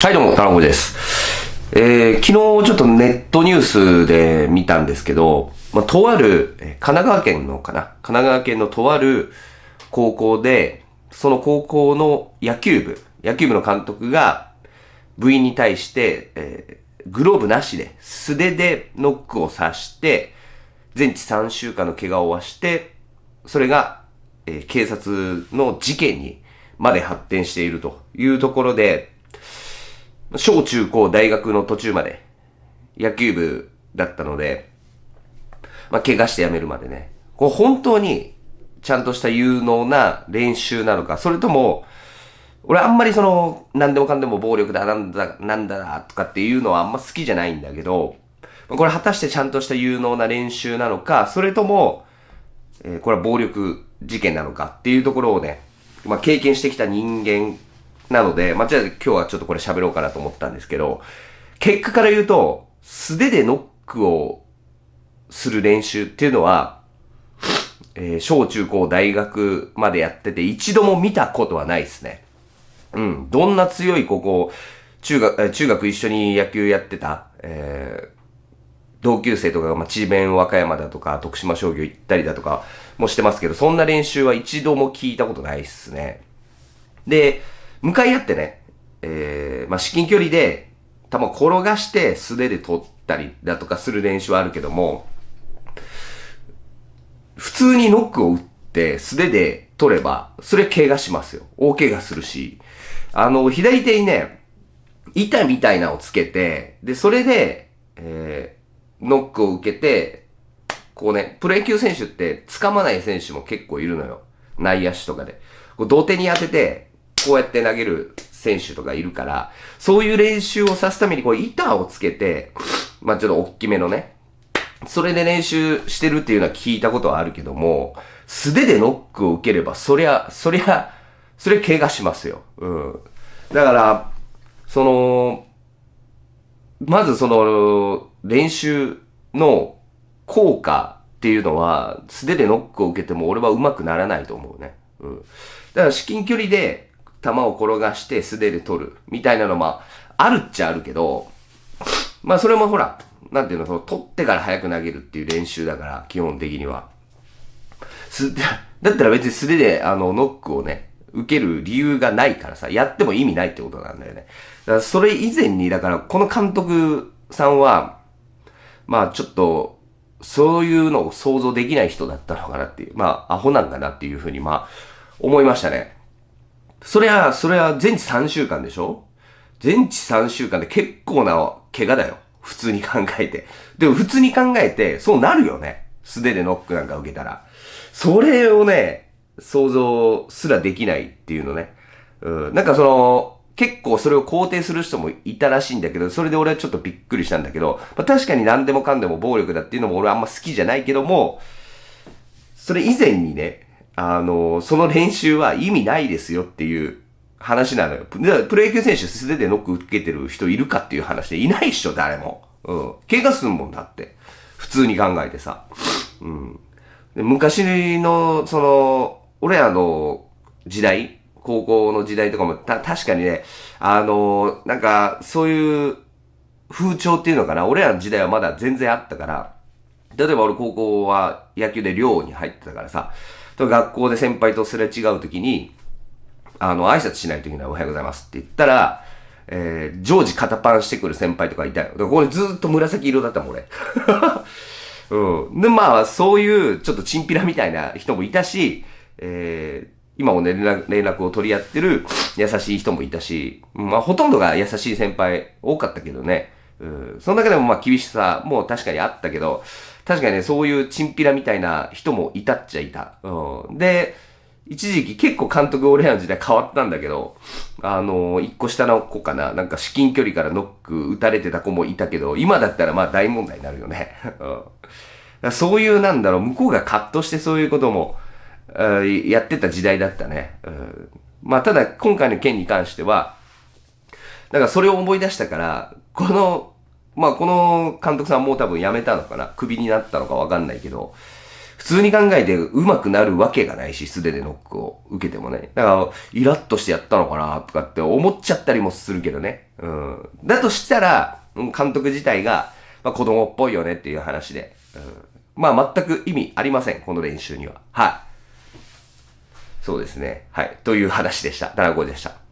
はいどうも、タランゴです。えー、昨日ちょっとネットニュースで見たんですけど、まあ、とある、神奈川県のかな神奈川県のとある高校で、その高校の野球部、野球部の監督が部員に対して、えー、グローブなしで素手でノックを刺して、全治3週間の怪我を負わして、それが、えー、警察の事件にまで発展しているというところで、小中高大学の途中まで野球部だったので、まあ、怪我して辞めるまでね、こう本当にちゃんとした有能な練習なのか、それとも、俺あんまりその、何でもかんでも暴力だ、なんだ、なんだとかっていうのはあんま好きじゃないんだけど、これ果たしてちゃんとした有能な練習なのか、それとも、えー、これは暴力事件なのかっていうところをね、まあ、経験してきた人間なので、まあ、じゃあ今日はちょっとこれ喋ろうかなと思ったんですけど、結果から言うと、素手でノックをする練習っていうのは、えー、小中高大学までやってて一度も見たことはないですね。うん。どんな強い高校、中学、中学一緒に野球やってた、えー、同級生とかが、まあ、智弁和歌山だとか、徳島商業行ったりだとかもしてますけど、そんな練習は一度も聞いたことないっすね。で、向かい合ってね、えー、まあ、至近距離で、球を転がして素手で取ったりだとかする練習はあるけども、普通にノックを打って素手で取れば、それ怪我しますよ。大怪我するし、あの、左手にね、板みたいなのをつけて、で、それで、えー、ノックを受けて、こうね、プロ野球選手って掴まない選手も結構いるのよ。内野手とかで。こう、同手に当てて、こうやって投げる選手とかいるから、そういう練習をさすためにこう板をつけて、まあちょっと大きめのね、それで練習してるっていうのは聞いたことはあるけども、素手でノックを受ければ、そりゃ、そりゃ、それ怪我しますよ。うん。だから、その、まずその、練習の効果っていうのは、素手でノックを受けても俺は上手くならないと思うね。うん。だから至近距離で球を転がして素手で取る、みたいなのも、あ、るっちゃあるけど、まあそれもほら、なんていうの、その取ってから早く投げるっていう練習だから、基本的には。す、だったら別に素手であの、ノックをね、受ける理由がないからさ、やっても意味ないってことなんだよね。だからそれ以前に、だからこの監督さんは、まあちょっと、そういうのを想像できない人だったのかなっていう、まあアホなんかなっていうふうに、まあ、思いましたね。そりゃ、それは全治3週間でしょ全治3週間で結構な怪我だよ。普通に考えて。でも普通に考えて、そうなるよね。素手でノックなんか受けたら。それをね、想像すらできないっていうのね。うん。なんかその、結構それを肯定する人もいたらしいんだけど、それで俺はちょっとびっくりしたんだけど、まあ、確かに何でもかんでも暴力だっていうのも俺はあんま好きじゃないけども、それ以前にね、あの、その練習は意味ないですよっていう話なのよ。プロ野球選手素手でノック受けてる人いるかっていう話でいないっしょ、誰も。うん。怪我するもんだって。普通に考えてさ。うん。で昔の、その、俺らの時代、高校の時代とかも、た、確かにね、あの、なんか、そういう風潮っていうのかな。俺らの時代はまだ全然あったから、例えば俺高校は野球で寮に入ってたからさ、学校で先輩とすれ違う時に、あの、挨拶しないといけない、おはようございますって言ったら、えー、常時肩パンしてくる先輩とかいたよ。で、これずっと紫色だったもん、俺。うん。で、まあ、そういう、ちょっとチンピラみたいな人もいたし、えー、今も連絡連絡を取り合ってる優しい人もいたし、まあ、ほとんどが優しい先輩多かったけどね。うん。その中でもまあ、厳しさも確かにあったけど、確かにね、そういうチンピラみたいな人もいたっちゃいた。うん。で、一時期結構監督俺らの時代変わったんだけど、あのー、一個下の子かな、なんか至近距離からノック打たれてた子もいたけど、今だったらまあ大問題になるよね。うん。そういうなんだろう、向こうがカットしてそういうことも、やってた時代だったね。うん、まあただ今回の件に関しては、なんかそれを思い出したから、このまあこの監督さんもう多分辞めたのかな、クビになったのかわかんないけど、普通に考えて上手くなるわけがないし、素手でノックを受けてもね。だから、イラッとしてやったのかなとかって思っちゃったりもするけどね。うん。だとしたら、監督自体が、まあ、子供っぽいよねっていう話で。うん。まあ全く意味ありません、この練習には。はい。そうですね。はい。という話でした。ゴ号でした。